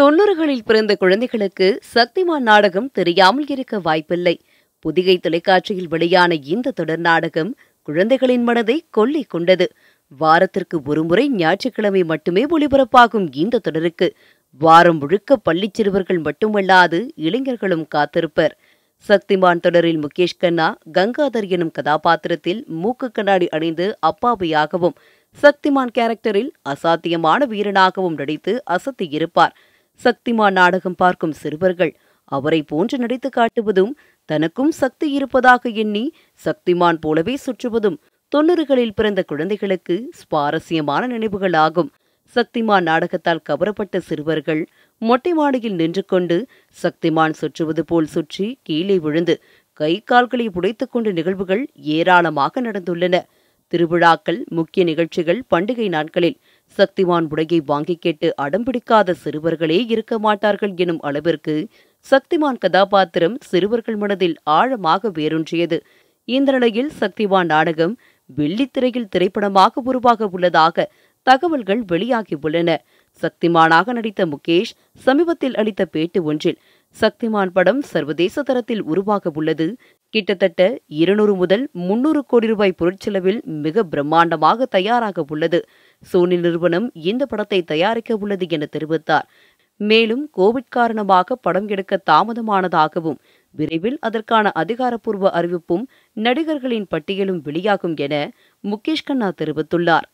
தொன்னூறுகளில் பிறந்த குழந்தைகளுக்கு சக்திமான் நாடகம் தெரியாமல் இருக்க வாய்ப்பில்லை புதிகை தொலைக்காட்சியில் வெளியான இந்த தொடர் நாடகம் குழந்தைகளின் மனதை கொள்ளை கொண்டது வாரத்திற்கு ஒருமுறை ஞாயிற்றுக்கிழமை மட்டுமே ஒளிபரப்பாகும் இந்த தொடருக்கு வாரம் முழுக்க பள்ளி சிறுவர்கள் மட்டுமல்லாது இளைஞர்களும் காத்திருப்பர் சக்திமான் தொடரில் முகேஷ் கண்ணா கங்காதர் எனும் கதாபாத்திரத்தில் மூக்கு கண்ணாடி அணிந்து அப்பாவியாகவும் சக்திமான் கேரக்டரில் அசாத்தியமான வீரனாகவும் நடித்து அசத்தியிருப்பார் இருப்பார் சக்திமா நாடகம் பார்க்கும் சிறுவர்கள் அவரை போன்று நடித்து காட்டுவதும் தனக்கும் சக்தி இருப்பதாக எண்ணி சக்திமான் போலவே சுற்றுவதும் தொன்னூறுகளில் பிறந்த குழந்தைகளுக்கு சுவாரஸ்யமான நினைவுகளாகும் சக்திமான் நாடகத்தால் கவரப்பட்ட சிறுவர்கள் மொட்டை மாடியில் நின்று கொண்டு சக்திமான் சுற்றுவது போல் சுற்றி கீழே விழுந்து கை கால்களை புடைத்து கொண்டு நிகழ்வுகள் ஏராளமாக நடந்துள்ளன திருவிழாக்கள் முக்கிய நிகழ்ச்சிகள் பண்டிகை நாட்களில் சக்திவான் உடையை வாங்கி கேட்டு அடம்பிடிக்காத சிறுவர்களே இருக்க மாட்டார்கள் எனும் அளவிற்கு சக்திவான் கதாபாத்திரம் சிறுவர்கள் மனதில் ஆழமாக வேரூன்றியது இந்த நிலையில் சக்திவான் நாடகம் வெள்ளித்திரையில் திரைப்படமாக உருவாக உள்ளதாக தகவல்கள் வெளியாகியுள்ளன சக்திமானாக நடித்த முகேஷ் சமீபத்தில் அளித்த பேட்டு ஒன்றில் சக்திமான் படம் சர்வதேச தரத்தில் உருவாக உள்ளது கிட்டத்தட்ட இருநூறு முதல் முன்னூறு கோடி ரூபாய் பொருட்செலவில் மிக பிரம்மாண்டமாக தயாராக உள்ளது சோனி நிறுவனம் இந்த படத்தை தயாரிக்க உள்ளது என தெரிவித்தார் மேலும் கோவிட் காரணமாக படம் எடுக்க தாமதமானதாகவும் விரைவில் அதற்கான அதிகாரப்பூர்வ அறிவிப்பும் நடிகர்களின் பட்டியலும் வெளியாகும் என முகேஷ் கண்ணா தெரிவித்துள்ளார்